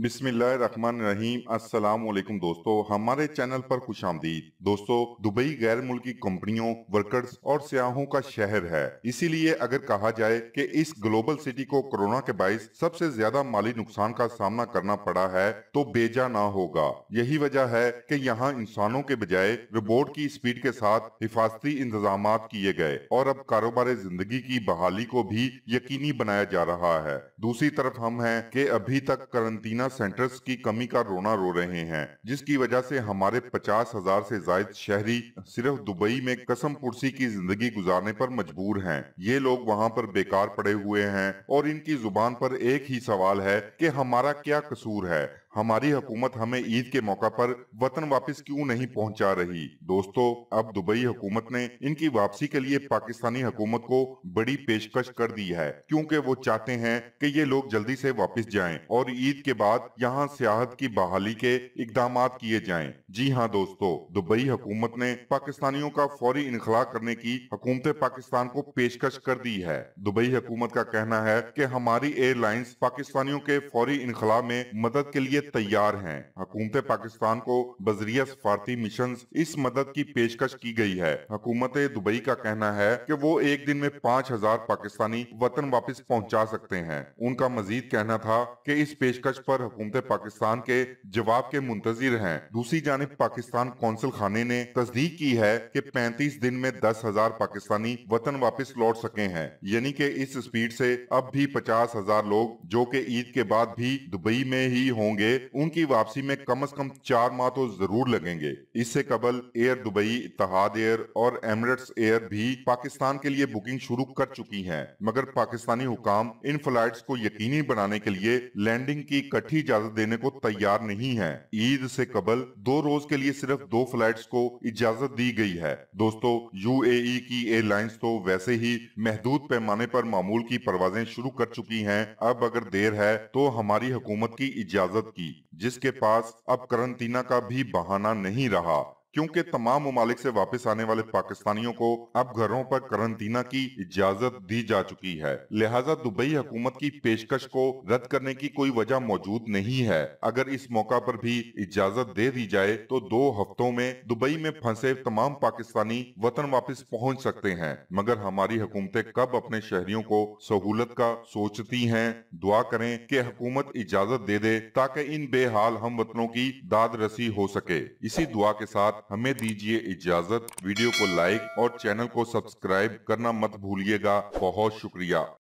बिस्मिल्लाहमान रहीम अस्सलाम वालेकुम दोस्तों हमारे चैनल पर खुश आमदी दोस्तों दुबई गैर मुल्की कंपनियों वर्कर्स और सयाहों का शहर है इसीलिए अगर कहा जाए कि इस ग्लोबल सिटी को कोरोना के बायस सबसे ज्यादा माली नुकसान का सामना करना पड़ा है तो बेजा ना होगा यही वजह है कि यहाँ इंसानों के बजाय रोबोट की स्पीड के साथ हिफाजती इंतजाम किए गए और अब कारोबार जिंदगी की बहाली को भी यकीनी बनाया जा रहा है दूसरी तरफ हम है की अभी तक करंतना काउंसलिंग सेंटर्स की कमी का रोना रो रहे हैं जिसकी वजह से हमारे पचास हजार ऐसी जायद शहरी सिर्फ दुबई में कसम कुर्सी की जिंदगी गुजारने पर मजबूर हैं ये लोग वहाँ पर बेकार पड़े हुए हैं और इनकी जुबान पर एक ही सवाल है कि हमारा क्या कसूर है हमारी हुकूमत हमें ईद के मौका पर वतन वापस क्यों नहीं पहुंचा रही दोस्तों अब दुबई हुकूमत ने इनकी वापसी के लिए पाकिस्तानी हुकूमत को बड़ी पेशकश कर दी है क्योंकि वो चाहते हैं कि ये लोग जल्दी से वापस जाएं और ईद के बाद यहाँ सियाहत की बहाली के इकदाम किए जाएं। जी हाँ दोस्तों दुबई हुकूमत ने पाकिस्तानियों का फौरी इनखला करने की हुकूमत पाकिस्तान को पेशकश कर दी है दुबई हुकूमत का कहना है की हमारी एयरलाइंस पाकिस्तानियों के फौरी इनखला में मदद के लिए तैयार हैं हकूमत पाकिस्तान को बजरिया सफारती मिशन इस मदद की पेशकश की गई है हकूमत दुबई का कहना है कि वो एक दिन में पाँच हजार पाकिस्तानी वतन वापस पहुंचा सकते हैं उनका मजीद कहना था कि इस पेशकश पर हकूमत पाकिस्तान के जवाब के मुंतजिर हैं दूसरी जानब पाकिस्तान कौंसिल खाने ने तस्दीक की है कि पैंतीस दिन में दस हजार पाकिस्तानी वतन वापस लौट सके हैं यानी कि इस स्पीड से अब भी पचास हजार लोग जो कि ईद के बाद भी दुबई में ही होंगे उनकी वापसी में कम अज कम चार माह तो जरूर लगेंगे इससे कबल एयर दुबई इतिहाद एयर और एमरेट्स एयर भी पाकिस्तान के लिए बुकिंग शुरू कर चुकी है मगर पाकिस्तानी हुकाम इन फ्लाइट को यकीनी बनाने के लिए लैंडिंग की इकट्ठी इजाजत देने को तैयार नहीं है ईद से कबल दो रोज के लिए सिर्फ दो फ्लाइट को इजाजत दी गई है दोस्तों ए की एयरलाइंस तो वैसे ही महदूद पैमाने पर मामूल की परवाजें शुरू कर चुकी हैं अब अगर देर है तो हमारी हुकूमत की इजाजत की की जिसके पास अब करंतीना का भी बहाना नहीं रहा क्योंकि तमाम ममालिक से वापस आने वाले पाकिस्तानियों को अब घरों पर करंतना की इजाजत दी जा चुकी है लिहाजा दुबई हुकूमत की पेशकश को रद्द करने की कोई वजह मौजूद नहीं है अगर इस मौका पर भी इजाजत दे दी जाए तो दो हफ्तों में दुबई में फंसे तमाम पाकिस्तानी वतन वापस पहुंच सकते हैं मगर हमारी हुकूमतें कब अपने शहरियों को सहूलत का सोचती है दुआ करें की हुकूमत इजाजत दे दे ताकि इन बेहाल हम वतनों की दाद रसी हो सके इसी दुआ के साथ साथ हमें दीजिए इजाजत वीडियो को लाइक और चैनल को सब्सक्राइब करना मत भूलिएगा बहुत शुक्रिया